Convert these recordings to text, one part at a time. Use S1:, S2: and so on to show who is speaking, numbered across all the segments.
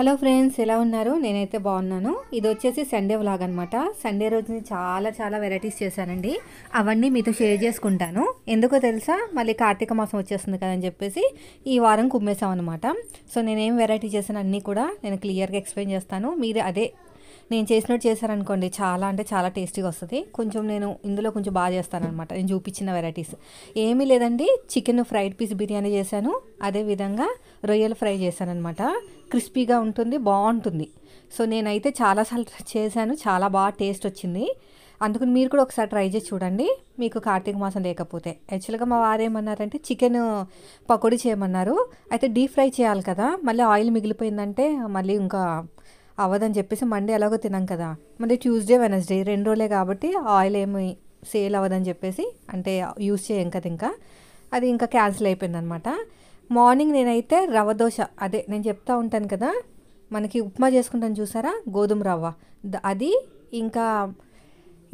S1: hello friends ఎలా ఉన్నారు నేనైతే బాగున్నాను ఇది వచ్చేసి సండే వ్లాగ్ అనమాట సండే రోజు చాలా చాలా వెరైటీస్ చేశానండి అవన్నీ మీతో షేర్ చేసుకుంటాను ఎందుకో తెలుసా మళ్ళీ కార్తీక మాసం వచ్చేస్తుంది కదని చెప్పేసి ఈ వారం కుమ్మేశాం అనమాట సో నేనేం వెరైటీ చేసాను అన్నీ కూడా నేను క్లియర్గా ఎక్స్ప్లెయిన్ చేస్తాను మీరు అదే నేను చేసినట్టు చేశారనుకోండి చాలా అంటే చాలా టేస్టీగా వస్తుంది కొంచెం నేను ఇందులో కొంచెం బాగా చేస్తానమాట నేను చూపించిన వెరైటీస్ ఏమీ లేదండి చికెన్ ఫ్రైడ్ పీస్ బిర్యానీ చేశాను అదేవిధంగా రొయ్యలు ఫ్రై చేశానమాట క్రిస్పీగా ఉంటుంది బాగుంటుంది సో నేనైతే చాలాసార్లు చేశాను చాలా బాగా టేస్ట్ వచ్చింది అందుకని మీరు కూడా ఒకసారి ట్రై చేసి చూడండి మీకు కార్తీక మాసం లేకపోతే యాక్చువల్గా మా వారు ఏమన్నారంటే చికెన్ పకోడీ చేయమన్నారు అయితే డీప్ ఫ్రై చేయాలి కదా మళ్ళీ ఆయిల్ మిగిలిపోయిందంటే మళ్ళీ ఇంకా అవ్వదని చెప్పేసి మండే ఎలాగో తినాం కదా మళ్ళీ ట్యూస్డే వెనస్డే రెండు రోజులే కాబట్టి ఆయిల్ ఏమి సేల్ అవ్వదని చెప్పేసి అంటే యూస్ చేయం కదా ఇంకా అది ఇంకా క్యాన్సిల్ అయిపోయిందనమాట మార్నింగ్ నేనైతే రవ దోశ అదే నేను చెప్తా ఉంటాను కదా మనకి ఉప్మా చేసుకుంటాను చూసారా గోధుమ రవ్వ అది ఇంకా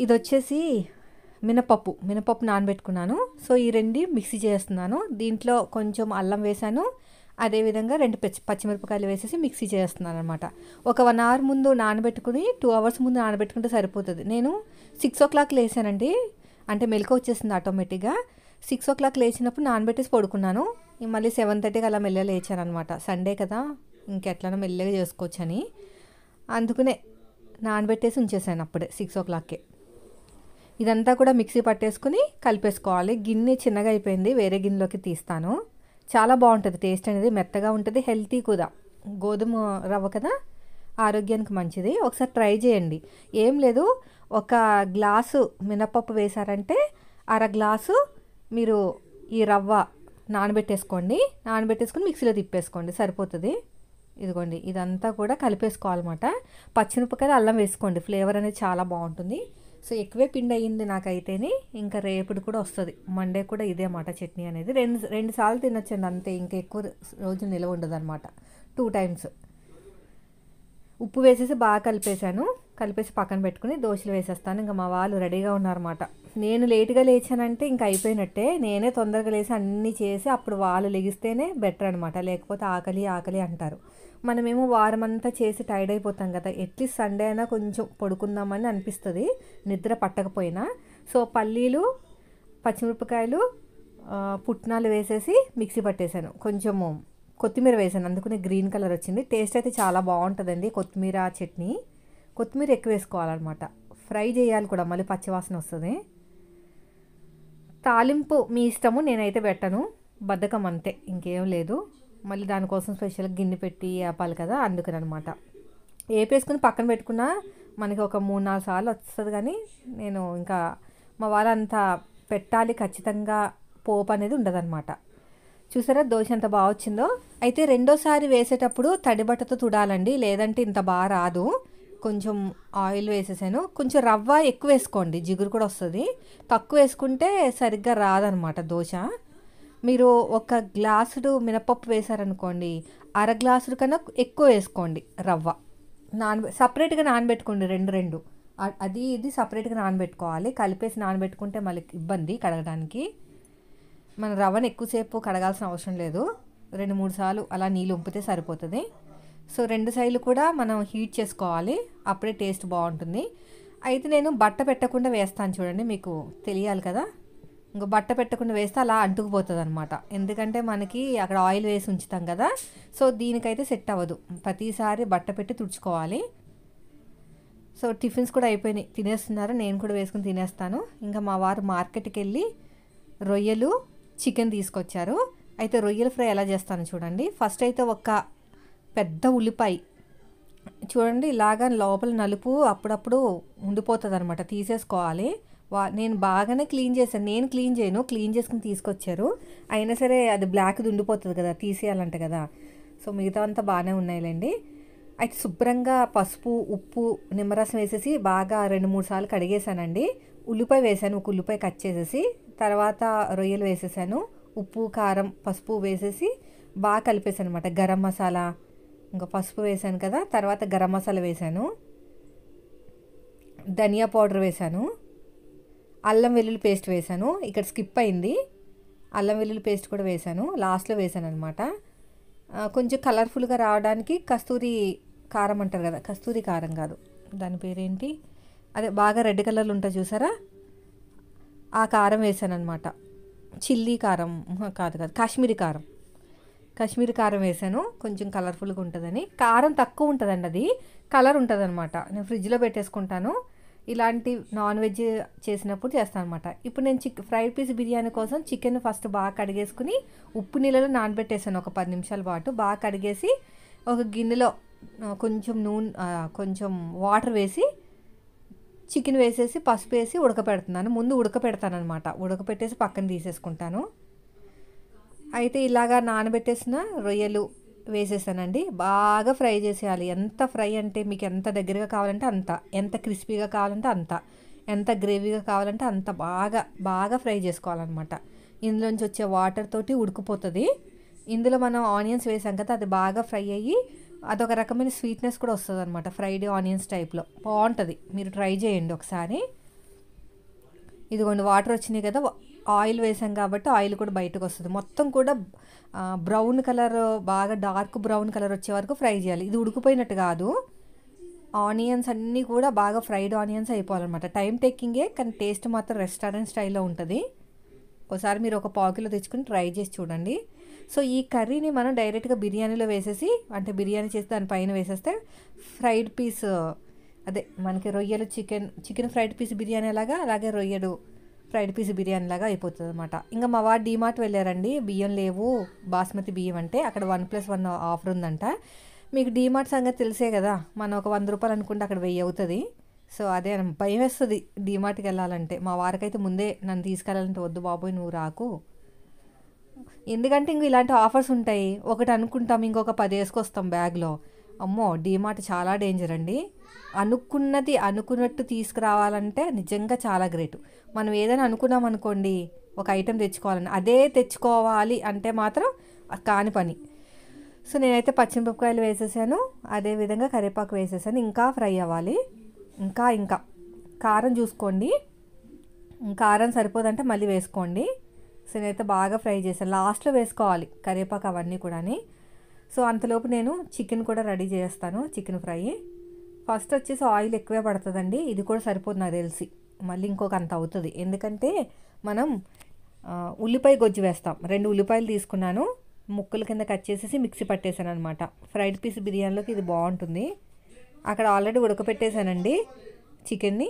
S1: ఇది వచ్చేసి మినపప్పు మినపప్పు నానబెట్టుకున్నాను సో ఈ రెండు మిక్సీ చేస్తున్నాను దీంట్లో కొంచెం అల్లం వేశాను అదేవిధంగా రెండు పచ్చి పచ్చిమిరపకాయలు వేసేసి మిక్సీ చేస్తున్నాను అనమాట ఒక వన్ అవర్ ముందు నానబెట్టుకుని టూ అవర్స్ ముందు నానబెట్టుకుంటే సరిపోతుంది నేను సిక్స్ ఓ క్లాక్ లేసానండి అంటే మెలకు వచ్చేసింది ఆటోమేటిక్గా సిక్స్ ఓ క్లాక్ లేచినప్పుడు నాన్బెట్టేసి పడుకున్నాను మళ్ళీ సెవెన్ థర్టీకి అలా మెల్లగా లేచాను అనమాట సండే కదా ఇంకెట్లనో మెల్లగా చేసుకోవచ్చని అందుకనే నానబెట్టేసి ఉంచేసాను అప్పుడే సిక్స్ ఓ క్లాక్కే ఇదంతా కూడా మిక్సీ పట్టేసుకుని కలిపేసుకోవాలి గిన్నె చిన్నగా అయిపోయింది వేరే గిన్నెలోకి తీస్తాను చాలా బాగుంటుంది టేస్ట్ అనేది మెత్తగా ఉంటుంది హెల్తీ కూడా గోధుమ రవ్వ కదా ఆరోగ్యానికి మంచిది ఒకసారి ట్రై చేయండి ఏం లేదు ఒక గ్లాసు మినపప్పు వేశారంటే అర గ్లాసు మీరు ఈ రవ్వ నానబెట్టేసుకోండి నానబెట్టేసుకొని మిక్సీలో తిప్పేసుకోండి సరిపోతుంది ఇదిగోండి ఇదంతా కూడా కలిపేసుకోవాలన్నమాట పచ్చిమిరపకాయలు అల్లం వేసుకోండి ఫ్లేవర్ అనేది చాలా బాగుంటుంది సో ఎక్కువే పిండి అయ్యింది నాకైతేనే ఇంకా రేపుడు కూడా వస్తుంది మండే కూడా ఇదే మాట చట్నీ అనేది రెండు రెండు సార్లు తినొచ్చండి అంతే ఇంకా ఎక్కువ రోజు నిలవ ఉండదు అనమాట టూ టైమ్స్ ఉప్పు వేసేసి బాగా కలిపేశాను కలిపేసి పక్కన పెట్టుకుని దోశలు వేసేస్తాను ఇంకా మా వాళ్ళు రెడీగా ఉన్నారన్నమాట నేను లేట్గా లేచానంటే ఇంకా అయిపోయినట్టే నేనే తొందరగా లేచి అన్నీ చేసి అప్పుడు వాళ్ళు లెగిస్తేనే బెటర్ అనమాట లేకపోతే ఆకలి ఆకలి అంటారు మనమేమో వారమంతా చేసి టైర్డ్ అయిపోతాం కదా ఎట్లీస్ట్ సండే అయినా కొంచెం పడుకుందామని అనిపిస్తుంది నిద్ర పట్టకపోయినా సో పల్లీలు పచ్చిమిరపకాయలు పుట్నాలు వేసేసి మిక్సీ పట్టేశాను కొంచెము కొత్తిమీర వేసాను అందుకునే గ్రీన్ కలర్ వచ్చింది టేస్ట్ అయితే చాలా బాగుంటుందండి కొత్తిమీర చట్నీ కొత్తిమీర ఎక్కువ వేసుకోవాలన్నమాట ఫ్రై చేయాలి కూడా మళ్ళీ పచ్చివాసన వస్తుంది తాలింపు మీ ఇష్టము నేనైతే పెట్టను బద్ధకం అంతే ఇంకేం లేదు మళ్ళీ దానికోసం స్పెషల్గా గిన్నె పెట్టి ఆపాలి కదా అందుకని అనమాట ఏపేసుకుని పక్కన పెట్టుకున్నా మనకి ఒక మూడు నాలుగు సార్లు వస్తుంది కానీ నేను ఇంకా మా వాళ్ళంతా పెట్టాలి ఖచ్చితంగా పోపు అనేది ఉండదన్నమాట చూసారా దోశ ఎంత బాగా వచ్చిందో అయితే రెండోసారి వేసేటప్పుడు తడిబట్టతో తుడాలండి లేదంటే ఇంత బాగా రాదు కొంచెం ఆయిల్ వేసేసాను కొంచెం రవ్వ ఎక్కువ వేసుకోండి జిగురు కూడా వస్తుంది తక్కువ వేసుకుంటే సరిగ్గా రాదనమాట దోశ మీరు ఒక గ్లాసుడు మినపప్పు వేశారనుకోండి అర గ్లాసుడు కన్నా ఎక్కువ వేసుకోండి రవ్వ నాన సపరేట్గా నానబెట్టుకోండి రెండు రెండు అది ఇది సపరేట్గా నానబెట్టుకోవాలి కలిపేసి నానబెట్టుకుంటే మళ్ళీ ఇబ్బంది కడగడానికి మన రవ్వను ఎక్కువసేపు కడగాల్సిన అవసరం లేదు రెండు మూడు సార్లు అలా నీళ్ళు ఉంపితే సరిపోతుంది సో రెండు సైడ్లు కూడా మనం హీట్ చేసుకోవాలి అప్పుడే టేస్ట్ బాగుంటుంది అయితే నేను బట్ట పెట్టకుండా వేస్తాను చూడండి మీకు తెలియాలి కదా ఇంకా బట్ట పెట్టకుండా వేస్తే అలా అంటుకుపోతుంది అనమాట ఎందుకంటే మనకి అక్కడ ఆయిల్ వేసి ఉంచుతాం కదా సో దీనికైతే సెట్ అవ్వదు ప్రతిసారి బట్ట పెట్టి తుడుచుకోవాలి సో టిఫిన్స్ కూడా అయిపోయినాయి తినేస్తున్నారు నేను కూడా వేసుకుని తినేస్తాను ఇంకా మా వారు మార్కెట్కి వెళ్ళి రొయ్యలు చికెన్ తీసుకొచ్చారు అయితే రొయ్యల ఫ్రై ఎలా చేస్తాను చూడండి ఫస్ట్ అయితే ఒక పెద్ద ఉల్లిపాయ చూడండి ఇలాగ లోపల నలుపు అప్పుడప్పుడు ఉండిపోతుంది అనమాట తీసేసుకోవాలి వా నేను బాగానే క్లీన్ చేశాను నేను క్లీన్ చేయను క్లీన్ చేసుకుని తీసుకొచ్చారు అయినా సరే అది బ్లాక్ది ఉండిపోతుంది కదా తీసేయాలంట కదా సో మిగతా అంతా బాగానే ఉన్నాయిలేండి అయితే శుభ్రంగా పసుపు ఉప్పు నిమ్మరసం వేసేసి బాగా రెండు మూడు సార్లు కడిగేశానండి ఉల్లిపాయ వేసాను ఒక ఉల్లిపాయ కట్ చేసేసి తర్వాత రొయ్యలు వేసేసాను ఉప్పు కారం పసుపు వేసేసి బాగా కలిపేసాను అనమాట గరం మసాలా ఇంకా పసుపు వేశాను కదా తర్వాత గరం మసాలా వేశాను ధనియా పౌడర్ వేశాను అల్లం వెల్లుల్లి పేస్ట్ వేశాను ఇక్కడ స్కిప్ అయింది అల్లం వెల్లుల్లి పేస్ట్ కూడా వేశాను లాస్ట్లో వేశాను అనమాట కొంచెం కలర్ఫుల్గా రావడానికి కస్తూరి కారం అంటారు కదా కస్తూరి కారం కాదు దాని పేరేంటి అదే బాగా రెడ్ కలర్లు ఉంటుంది చూసారా ఆ కారం వేశాను అనమాట చిల్లీ కారం కాదు కాదు కాశ్మీరీ కారం కాశ్మీర్ కారం వేసాను కొంచెం కలర్ఫుల్గా ఉంటుందని కారం తక్కువ ఉంటుందండి అది కలర్ అనమాట నేను ఫ్రిడ్జ్లో పెట్టేసుకుంటాను ఇలాంటి నాన్ వెజ్ చేసినప్పుడు చేస్తాను అనమాట ఇప్పుడు నేను చిక్ ఫ్రైడ్ పీస్ బిర్యానీ కోసం చికెన్ ఫస్ట్ బాగా కడిగేసుకుని ఉప్పు నీళ్ళలో నానబెట్టేసాను ఒక పది నిమిషాల పాటు బాగా కడిగేసి ఒక గిన్నెలో కొంచెం నూనె కొంచెం వాటర్ వేసి చికెన్ వేసేసి పసుపు వేసి ఉడకపెడుతున్నాను ముందు ఉడకపెడతాను అనమాట ఉడకపెట్టేసి పక్కన తీసేసుకుంటాను అయితే ఇలాగా నానబెట్టేసిన రొయ్యలు వేసేసానండి బాగా ఫ్రై చేసేయాలి ఎంత ఫ్రై అంటే మీకు ఎంత దగ్గరగా కావాలంటే అంత ఎంత క్రిస్పీగా కావాలంటే అంత ఎంత గ్రేవీగా కావాలంటే అంత బాగా బాగా ఫ్రై చేసుకోవాలన్నమాట ఇందులోంచి వచ్చే వాటర్ తోటి ఉడికిపోతుంది ఇందులో మనం ఆనియన్స్ వేసాం కదా అది బాగా ఫ్రై అయ్యి అదొక రకమైన స్వీట్నెస్ కూడా వస్తుంది అనమాట ఫ్రైడ్ ఆనియన్స్ టైప్లో బాగుంటుంది మీరు ట్రై చేయండి ఒకసారి ఇదిగోండి వాటర్ వచ్చినాయి కదా ఆయిల్ వేసాం కాబట్టి ఆయిల్ కూడా బయటకు వస్తుంది మొత్తం కూడా బ్రౌన్ కలర్ బాగా డార్క్ బ్రౌన్ కలర్ వచ్చే వరకు ఫ్రై చేయాలి ఇది ఉడికిపోయినట్టు కాదు ఆనియన్స్ అన్నీ కూడా బాగా ఫ్రైడ్ ఆనియన్స్ అయిపోవాలన్నమాట టైం టేకింగే కానీ టేస్ట్ మాత్రం రెస్టారెంట్ స్టైల్లో ఉంటుంది ఒకసారి మీరు ఒక పాకిలో తెచ్చుకుని ట్రై చేసి చూడండి సో ఈ కర్రీని మనం డైరెక్ట్గా బిర్యానీలో వేసేసి అంటే బిర్యానీ చేసి దానిపైన వేసేస్తే ఫ్రైడ్ పీస్ అదే మనకి రొయ్యలు chicken chicken fried piece biryani అలాగా అలాగే రొయ్యలు ఫ్రైడ్ పీస్ బిర్యానీ లాగా అయిపోతుంది అనమాట ఇంకా మా వారు డిమార్ట్ వెళ్ళారండి బియ్యం లేవు బాస్మతి బియ్యం అంటే అక్కడ వన్ ప్లస్ వన్ ఆఫర్ ఉందంట మీకు డీమార్ట్ సంగతి తెలిసే కదా మనం ఒక వంద రూపాయలు అనుకుంటే అక్కడ వెయ్యి అవుతుంది సో అదే భయం వేస్తుంది డీమార్ట్కి వెళ్ళాలంటే మా వారికైతే ముందే నన్ను తీసుకెళ్ళాలంటే వద్దు బాబోయ్ నువ్వు రాకు ఎందుకంటే ఇంక ఇలాంటి ఆఫర్స్ ఉంటాయి ఒకటి అనుకుంటాం ఇంకొక పది వేసుకొస్తాం బ్యాగ్లో అమ్మో డీమార్ట్ చాలా డేంజర్ అండి అనుకున్నది అనుకున్నట్టు తీసుకురావాలంటే నిజంగా చాలా గ్రేట్ మనం ఏదైనా అనుకున్నాం అనుకోండి ఒక ఐటెం తెచ్చుకోవాలని అదే తెచ్చుకోవాలి అంటే మాత్రం కాని పని సో నేనైతే పచ్చిమిరపకాయలు వేసేసాను అదేవిధంగా కరివేపాకు వేసేసాను ఇంకా ఫ్రై అవ్వాలి ఇంకా ఇంకా కారం చూసుకోండి కారం సరిపోదంటే మళ్ళీ వేసుకోండి సో నేనైతే బాగా ఫ్రై చేశాను లాస్ట్లో వేసుకోవాలి కరివేపాకు అవన్నీ కూడా సో అంతలోపు నేను చికెన్ కూడా రెడీ చేస్తాను చికెన్ ఫ్రై ఫస్ట్ వచ్చేసి ఆయిల్ ఎక్కువే పడుతుందండి ఇది కూడా సరిపోతుంది నాకు తెలిసి మళ్ళీ ఇంకొక అంత అవుతుంది ఎందుకంటే మనం ఉల్లిపాయ గొజ్జు వేస్తాం రెండు ఉల్లిపాయలు తీసుకున్నాను ముక్కల కింద కట్ చేసేసి మిక్సీ పట్టేశాను అనమాట ఫ్రైడ్ పీస్ బిర్యానీలోకి ఇది బాగుంటుంది అక్కడ ఆల్రెడీ ఉడకపెట్టేశానండి చికెన్ని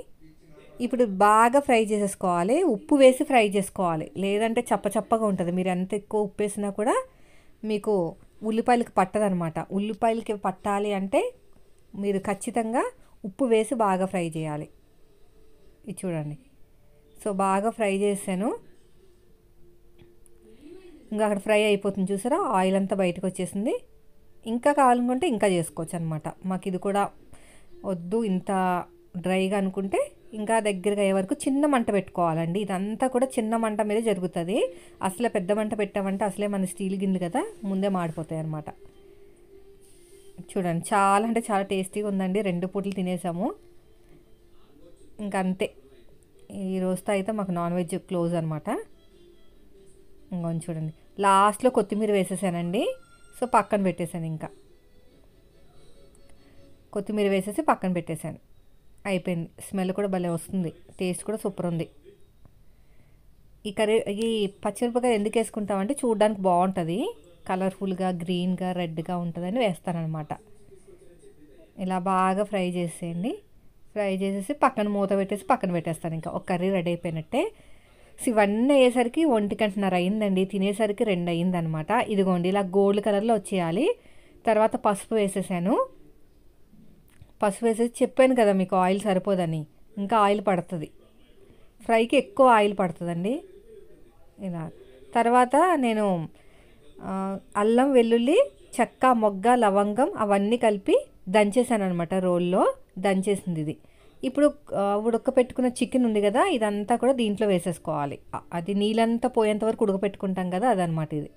S1: ఇప్పుడు బాగా ఫ్రై చేసేసుకోవాలి ఉప్పు వేసి ఫ్రై చేసుకోవాలి లేదంటే చప్పచప్పగా ఉంటుంది మీరు ఎంత ఎక్కువ ఉప్పు వేసినా కూడా మీకు ఉల్లిపాయలకు పట్టదనమాట ఉల్లిపాయలకి పట్టాలి అంటే మీరు ఖచ్చితంగా ఉప్పు వేసి బాగా ఫ్రై చేయాలి ఇది చూడండి సో బాగా ఫ్రై చేసాను ఇంకా అక్కడ ఫ్రై అయిపోతుంది చూసారా ఆయిల్ అంతా బయటకు వచ్చేసింది ఇంకా కావాలనుకుంటే ఇంకా చేసుకోవచ్చు అనమాట మాకు ఇది కూడా వద్దు ఇంత డ్రైగా అనుకుంటే ఇంకా దగ్గరగా అయ్యే వరకు చిన్న మంట పెట్టుకోవాలండి ఇదంతా కూడా చిన్న మంట మీద జరుగుతుంది అసలే పెద్ద మంట పెట్టామంటే అసలే మన స్టీల్ గిన్నెలు కదా ముందే మాడిపోతాయి అన్నమాట చూడండి చాలా అంటే చాలా టేస్టీగా ఉందండి రెండు పూటలు తినేసాము ఇంకా అంతే ఈ రోజుతో అయితే మాకు నాన్ వెజ్ క్లోజ్ అనమాట ఇంకొని చూడండి లాస్ట్లో కొత్తిమీర వేసేసానండి సో పక్కన పెట్టేశాను ఇంకా కొత్తిమీర వేసేసి పక్కన పెట్టేశాను అయిపోయింది స్మెల్ కూడా భలే వస్తుంది టేస్ట్ కూడా సూపర్ ఉంది ఈ కర్రీ ఈ పచ్చిమిరపకాయ ఎందుకు వేసుకుంటామంటే చూడడానికి బాగుంటుంది కలర్ఫుల్గా గ్రీన్గా రెడ్గా ఉంటుందని వేస్తానమాట ఇలా బాగా ఫ్రై చేసేయండి ఫ్రై చేసేసి పక్కన మూత పెట్టేసి పక్కన పెట్టేస్తాను ఇంకా ఒక కర్రీ రెడీ అయిపోయినట్టే సో ఇవన్నీ అయ్యేసరికి ఒంటికంటున్నర అయిందండి తినేసరికి రెండు అయిందనమాట ఇదిగోండి ఇలా గోల్డ్ కలర్లో వచ్చేయాలి తర్వాత పసుపు వేసేసాను పసుపు వేసేసి చెప్పాను కదా మీకు ఆయిల్ సరిపోదని ఇంకా ఆయిల్ పడుతుంది ఫ్రైకి ఎక్కువ ఆయిల్ పడుతుందండి ఇలా తర్వాత నేను అల్లం వెల్లుల్లి చెక్క మొగ్గ లవంగం అవన్నీ కలిపి దంచేసాను అనమాట రోల్లో దంచేసింది ఇది ఇప్పుడు ఉడకపెట్టుకున్న చికెన్ ఉంది కదా ఇదంతా కూడా దీంట్లో వేసేసుకోవాలి అది నీళ్ళంతా పోయేంత వరకు ఉడకపెట్టుకుంటాం కదా అదనమాట ఇది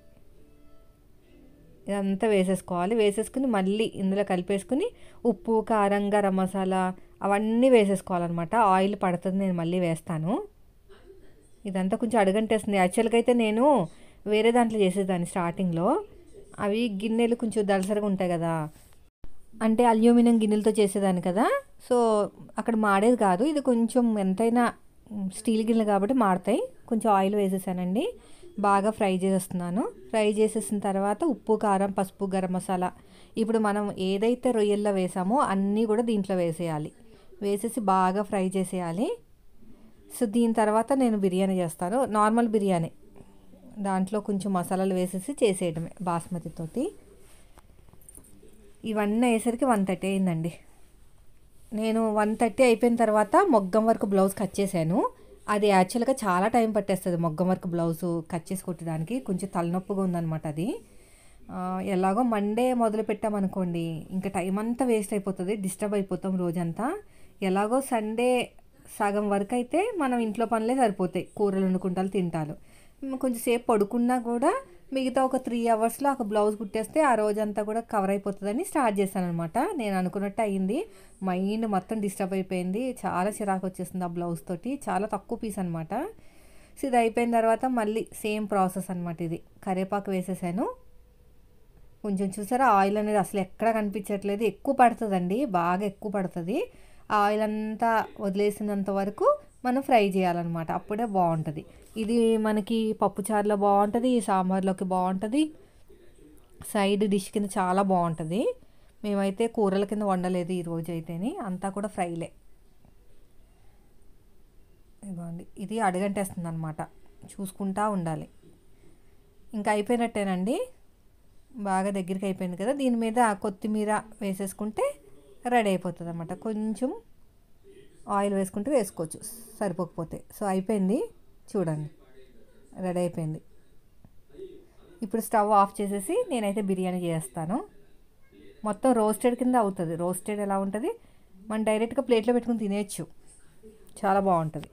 S1: ఇదంతా వేసేసుకోవాలి వేసేసుకుని మళ్ళీ ఇందులో కలిపేసుకుని ఉప్పు కారం గరం మసాలా అవన్నీ వేసేసుకోవాలన్నమాట ఆయిల్ పడుతుంది నేను మళ్ళీ వేస్తాను ఇదంతా కొంచెం అడగంటేస్తుంది యాక్చువల్గా అయితే నేను వేరే దాంట్లో చేసేదాన్ని స్టార్టింగ్లో అవి గిన్నెలు కొంచెం దలసరిగా ఉంటాయి కదా అంటే అల్యూమినియం గిన్నెలతో చేసేదాన్ని కదా సో అక్కడ మాడేది కాదు ఇది కొంచెం ఎంతైనా స్టీల్ గిన్నెలు కాబట్టి మాడతాయి కొంచెం ఆయిల్ వేసేసానండి బాగా ఫ్రై చేస్తున్నాను ఫ్రై చేసేసిన తర్వాత ఉప్పు కారం పసుపు గరం మసాలా ఇప్పుడు మనం ఏదైతే రొయ్యల్లో వేసామో అన్నీ కూడా దీంట్లో వేసేయాలి వేసేసి బాగా ఫ్రై చేసేయాలి సో దీని తర్వాత నేను బిర్యానీ చేస్తాను నార్మల్ బిర్యానీ దాంట్లో కొంచెం మసాలాలు వేసేసి చేసేయడమే బాస్మతితోటి ఇవన్నీ అయ్యేసరికి వన్ థర్టీ అయిందండి నేను వన్ థర్టీ అయిపోయిన తర్వాత మొగ్గం వరకు బ్లౌజ్ కట్ చేశాను అది యాక్చువల్గా చాలా టైం పట్టేస్తుంది మొగ్గ వర్క్ బ్లౌజ్ కట్ చేసి కుట్టడానికి కొంచెం తలనొప్పిగా ఉందన్నమాట అది ఎలాగో మండే మొదలు పెట్టామనుకోండి ఇంకా టైం అంతా వేస్ట్ అయిపోతుంది డిస్టర్బ్ అయిపోతాం రోజంతా ఎలాగో సండే సగం వరకు అయితే మనం ఇంట్లో పనులే సరిపోతాయి కూరలు వండుకుంటాలు తింటాలు కొంచెంసేపు పడుకున్నా కూడా మిగతా ఒక త్రీ అవర్స్లో ఒక బ్లౌజ్ కుట్టేస్తే ఆ రోజంతా కూడా కవర్ అయిపోతుందని స్టార్ట్ చేశాను అనమాట నేను అనుకున్నట్టు అయింది మైండ్ మొత్తం డిస్టర్బ్ అయిపోయింది చాలా చిరాకు వచ్చేసింది ఆ బ్లౌజ్ తోటి చాలా తక్కువ పీస్ అనమాట సో ఇది అయిపోయిన తర్వాత మళ్ళీ సేమ్ ప్రాసెస్ అనమాట ఇది కరేపాకు వేసేసాను కొంచెం చూసారా ఆయిల్ అనేది అసలు ఎక్కడ కనిపించట్లేదు ఎక్కువ పడుతుందండి బాగా ఎక్కువ పడుతుంది ఆయిల్ అంతా వదిలేసినంత వరకు మనం ఫ్రై చేయాలన్నమాట అప్పుడే బాగుంటుంది ఇది మనకి పప్పుచారులో బాగుంటుంది సాంబార్లోకి బాగుంటుంది సైడ్ డిష్ కింద చాలా బాగుంటుంది మేమైతే కూరల కింద వండలేదు ఈరోజు అయితేనే అంతా కూడా ఫ్రైలే ఇదిగోండి ఇది అడగంటేస్తుంది అనమాట చూసుకుంటా ఉండాలి ఇంకా అయిపోయినట్టేనండి బాగా దగ్గరికి అయిపోయింది కదా దీని మీద కొత్తిమీర వేసేసుకుంటే రెడీ అయిపోతుంది అనమాట కొంచెం ఆయిల్ వేసుకుంటే వేసుకోవచ్చు సరిపోకపోతే సో అయిపోయింది చూడండి రెడీ అయిపోయింది ఇప్పుడు స్టవ్ ఆఫ్ చేసేసి నేనైతే బిర్యానీ చేస్తాను మొత్తం రోస్టెడ్ కింద అవుతుంది రోస్టెడ్ ఎలా ఉంటుంది మనం డైరెక్ట్గా ప్లేట్లో పెట్టుకుని తినేయచ్చు చాలా బాగుంటుంది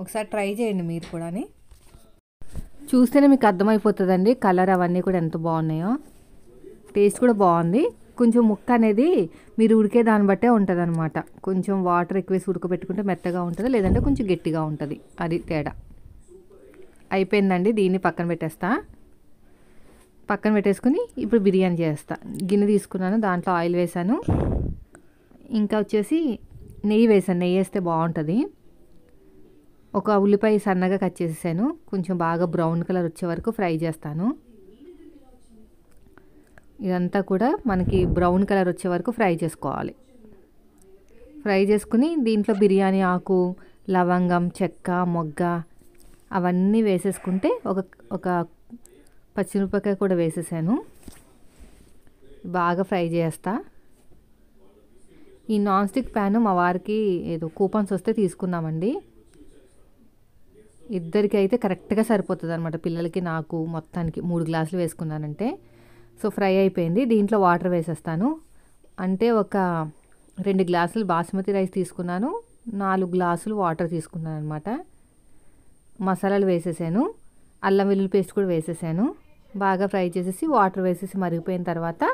S1: ఒకసారి ట్రై చేయండి మీరు కూడా చూస్తేనే మీకు అర్థమైపోతుందండి కలర్ అవన్నీ కూడా ఎంత బాగున్నాయో టేస్ట్ కూడా బాగుంది కొంచెం ముక్క అనేది మీరు ఉడికే దాన్ని బట్టే ఉంటుంది అనమాట కొంచెం వాటర్ ఎక్కువ వేసి ఉడకబెట్టుకుంటే మెత్తగా ఉంటుంది లేదంటే కొంచెం గట్టిగా ఉంటుంది అది తేడా అయిపోయిందండి దీన్ని పక్కన పెట్టేస్తా పక్కన పెట్టేసుకుని ఇప్పుడు బిర్యానీ చేస్తా గిన్నె తీసుకున్నాను దాంట్లో ఆయిల్ వేసాను ఇంకా వచ్చేసి నెయ్యి వేసాను నెయ్యి వేస్తే బాగుంటుంది ఒక ఉల్లిపాయ సన్నగా కట్ చేసేసాను కొంచెం బాగా బ్రౌన్ కలర్ వచ్చే వరకు ఫ్రై చేస్తాను ఇదంతా కూడా మనకి బ్రౌన్ కలర్ వచ్చే వరకు ఫ్రై చేసుకోవాలి ఫ్రై చేసుకుని దీంట్లో బిర్యానీ ఆకు లవంగం చెక్క మొగ్గ అవన్నీ వేసేసుకుంటే ఒక ఒక పచ్చిమిరపకాయ కూడా వేసేసాను బాగా ఫ్రై చేస్తా ఈ నాన్ స్టిక్ ప్యాను మా వారికి ఏదో కూపన్స్ వస్తే తీసుకున్నామండి ఇద్దరికి అయితే కరెక్ట్గా సరిపోతుంది అనమాట పిల్లలకి నాకు మొత్తానికి మూడు గ్లాసులు వేసుకున్నానంటే సో ఫ్రై అయిపోయింది దీంట్లో వాటర్ వేసేస్తాను అంటే ఒక రెండు గ్లాసులు బాస్మతి రైస్ తీసుకున్నాను నాలుగు గ్లాసులు వాటర్ తీసుకున్నాను అనమాట మసాలాలు వేసేసాను అల్లం వెల్లుల్లి పేస్ట్ కూడా వేసేసాను బాగా ఫ్రై చేసేసి వాటర్ వేసేసి మరిగిపోయిన తర్వాత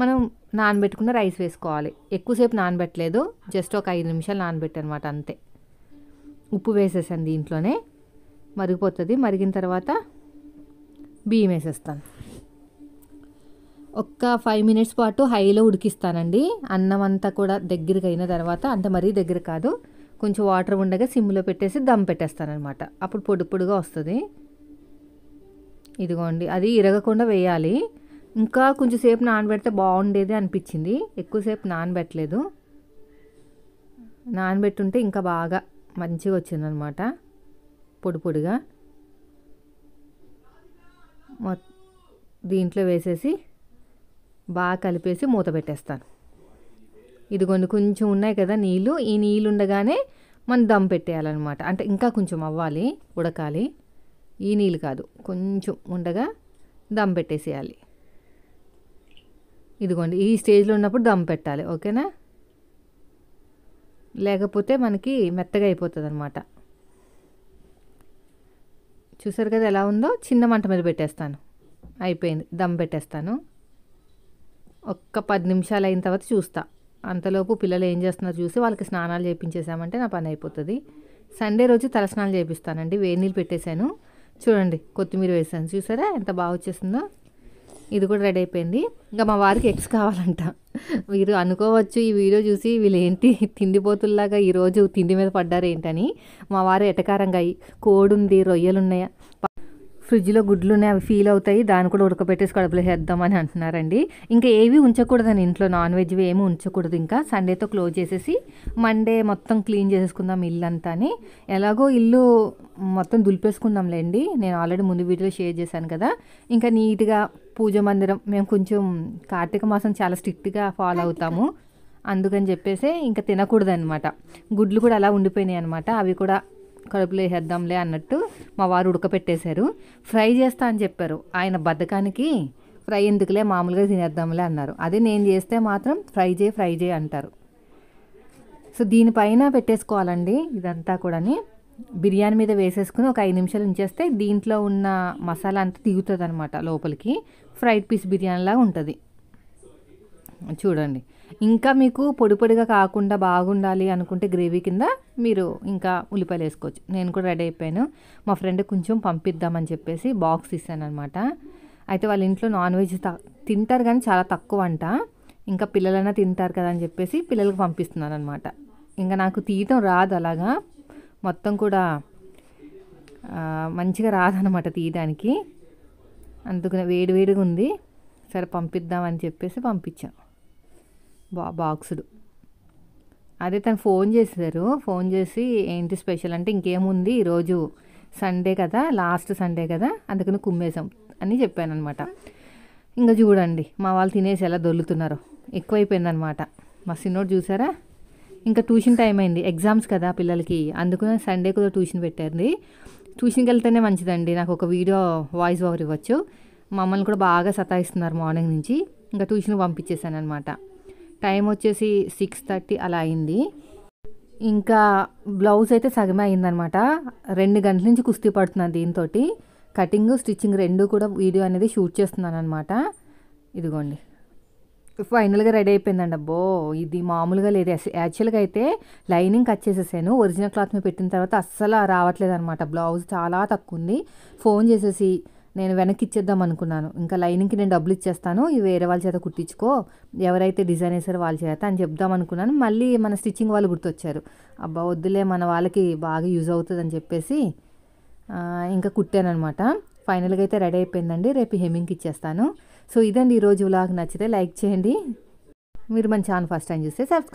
S1: మనం నానబెట్టుకున్న రైస్ వేసుకోవాలి ఎక్కువసేపు నానబెట్టలేదు జస్ట్ ఒక ఐదు నిమిషాలు అనమాట అంతే ఉప్పు వేసేసాను దీంట్లోనే మరిగిపోతుంది మరిగిన తర్వాత బియ్యం వేసేస్తాను ఒక్క ఫైవ్ మినిట్స్ పాటు హైలో ఉడికిస్తానండి అన్నం అంతా కూడా దగ్గరికి అయిన తర్వాత అంత మరీ దగ్గర కాదు కొంచెం వాటర్ ఉండగా సిమ్లో పెట్టేసి దమ్ పెట్టేస్తానమాట అప్పుడు పొడి పొడిగా వస్తుంది ఇదిగోండి అది ఇరగకుండా వేయాలి ఇంకా కొంచెంసేపు నానబెడితే బాగుండేది అనిపించింది ఎక్కువసేపు నానబెట్టలేదు నానబెట్టుంటే ఇంకా బాగా మంచిగా వచ్చిందనమాట పొడి పొడిగా దీంట్లో వేసేసి బాగా కలిపేసి మూత పెట్టేస్తాను ఇదిగోండి కొంచెం ఉన్నాయి కదా నీళ్ళు ఈ నీళ్ళు ఉండగానే మనం దమ్ పెట్టేయాలన్నమాట అంటే ఇంకా కొంచెం అవ్వాలి ఉడకాలి ఈ నీళ్ళు కాదు కొంచెం ఉండగా దమ్ పెట్టేసేయాలి ఇదిగోండి ఈ స్టేజ్లో ఉన్నప్పుడు దమ్ పెట్టాలి ఓకేనా లేకపోతే మనకి మెత్తగా అయిపోతుంది అనమాట చూసారు కదా ఎలా ఉందో చిన్న మంట మీద పెట్టేస్తాను అయిపోయింది దమ్ పెట్టేస్తాను ఒక్క పది నిమిషాలు అయిన తర్వాత చూస్తా అంతలోపు పిల్లలు ఏం చేస్తున్నారు చూసి వాళ్ళకి స్నానాలు చేయించేసామంటే నా పని అయిపోతుంది సండే రోజు తలస్నానాలు చేయిస్తానండి వేడి నీళ్ళు పెట్టేశాను చూడండి కొత్తిమీర వేసాను చూసారా ఎంత బాగా వచ్చేస్తుందో ఇది కూడా రెడీ అయిపోయింది ఇంకా మా వారికి ఎగ్స్ కావాలంట వీరు అనుకోవచ్చు ఈ వీడియో చూసి వీళ్ళు ఏంటి తిండిపోతుల్లాగా ఈరోజు తిండి మీద పడ్డారు ఏంటని మా వారు ఎటకారంగా కోడుంది ఉన్నాయా ఫ్రిడ్జ్లో గుడ్లు ఉన్నాయి అవి ఫీల్ అవుతాయి దాన్ని కూడా ఉడకపెట్టేసి కడుపులో వేద్దామని అంటున్నారండి ఇంకా ఏవి ఉంచకూడదని ఇంట్లో నాన్ వెజ్ ఏమి ఉంచకూడదు ఇంకా సండేతో క్లోజ్ చేసేసి మండే మొత్తం క్లీన్ చేసేసుకుందాం ఇల్లు అంతా అని ఎలాగో ఇల్లు మొత్తం దులిపేసుకుందాంలేండి నేను ఆల్రెడీ ముందు వీడియోలో షేర్ చేశాను కదా ఇంకా నీట్గా పూజ మందిరం మేము కొంచెం కార్తీక మాసం చాలా స్ట్రిక్ట్గా ఫాలో అవుతాము అందుకని చెప్పేసి ఇంకా తినకూడదు అనమాట గుడ్లు కూడా అలా ఉండిపోయినాయి అనమాట అవి కూడా కడుపులో వేసేద్దాంలే అన్నట్టు మా వారు ఉడకపెట్టేశారు ఫ్రై చేస్తా అని చెప్పారు ఆయన బద్ధకానికి ఫ్రై ఎందుకులే మామూలుగా తినేద్దాంలే అన్నారు అదే నేను చేస్తే మాత్రం ఫ్రై చేయి ఫ్రై చేయి అంటారు సో దీనిపైన పెట్టేసుకోవాలండి ఇదంతా కూడాని బిర్యానీ మీద వేసేసుకుని ఒక ఐదు నిమిషాలు ఉంచేస్తే దీంట్లో ఉన్న మసాలా అంతా దిగుతుంది అనమాట లోపలికి ఫ్రైడ్ పీస్ బిర్యానీలాగా ఉంటుంది చూడండి ఇంకా మీకు పొడి పొడిగా కాకుండా బాగుండాలి అనుకుంటే గ్రేవీ కింద మీరు ఇంకా ఉల్లిపాయలు వేసుకోవచ్చు నేను కూడా రెడీ అయిపోయాను మా ఫ్రెండ్ కొంచెం పంపిద్దామని చెప్పేసి బాక్స్ ఇస్తాను అనమాట అయితే వాళ్ళ ఇంట్లో నాన్ వెజ్ తింటారు కానీ చాలా తక్కువ అంట ఇంకా పిల్లలైనా తింటారు కదా అని చెప్పేసి పిల్లలకు పంపిస్తున్నాను అనమాట ఇంకా నాకు తీయటం రాదు అలాగా మొత్తం కూడా మంచిగా రాదనమాట తీయడానికి అందుకనే వేడిగా ఉంది సరే పంపిద్దామని చెప్పేసి పంపించాను బా బాక్స్డ్ అదే తను ఫోన్ చేశారు ఫోన్ చేసి ఏంటి స్పెషల్ అంటే ఇంకేముంది ఈరోజు సండే కదా లాస్ట్ సండే కదా అందుకని కుమ్మేశాం అని చెప్పాను అనమాట ఇంకా చూడండి మా వాళ్ళు తినేసి ఎలా దొల్లుతున్నారు ఎక్కువైపోయిందనమాట మా సిన్నోడు చూసారా ఇంకా ట్యూషన్ టైం అయింది ఎగ్జామ్స్ కదా పిల్లలకి అందుకు సండే కూడా ట్యూషన్ పెట్టారు ట్యూషన్కి వెళ్తేనే మంచిదండి నాకు ఒక వీడియో వాయిస్ ఓవర్ ఇవ్వచ్చు మమ్మల్ని కూడా బాగా సతాయిస్తున్నారు మార్నింగ్ నుంచి ఇంకా ట్యూషన్ పంపించేశాను అనమాట టైం వచ్చేసి సిక్స్ థర్టీ అలా అయింది ఇంకా బ్లౌజ్ అయితే సగమే అయిందనమాట రెండు గంటల నుంచి కుస్తీ పడుతున్నాను దీంతో కటింగ్ స్టిచ్చింగ్ రెండు కూడా వీడియో అనేది షూట్ చేస్తున్నాను అనమాట ఇదిగోండి ఫైనల్గా రెడీ అయిపోయిందండి అబ్బో ఇది మామూలుగా లేదు యాక్చువల్గా అయితే లైనింగ్ కట్ చేసేసాను ఒరిజినల్ క్లాత్ మీద పెట్టిన తర్వాత అస్సలు రావట్లేదు అనమాట బ్లౌజ్ చాలా తక్కువ ఉంది ఫోన్ చేసేసి నేను వెనక్కి ఇచ్చేద్దాం అనుకున్నాను ఇంకా లైనింగ్కి నేను డబ్బులు ఇచ్చేస్తాను ఇవి వేరే వాళ్ళ చేత కుట్టించుకో ఎవరైతే డిజైన్ వేసారో వాళ్ళ చేత అని చెప్దాం అనుకున్నాను మళ్ళీ మన స్టిచ్చింగ్ వాళ్ళు గుర్తొచ్చారు అబ్బా వద్దులే మన వాళ్ళకి బాగా యూజ్ అవుతుంది అని చెప్పేసి ఇంకా కుట్టానమాట ఫైనల్గా అయితే రెడీ అయిపోయిందండి రేపు హెమింగ్కి ఇచ్చేస్తాను సో ఇదండి ఈరోజు వ్లాగ్ నచ్చితే లైక్ చేయండి మీరు మన ఛానల్ ఫస్ట్ టైం చూస్తే సబ్స్క్రైబ్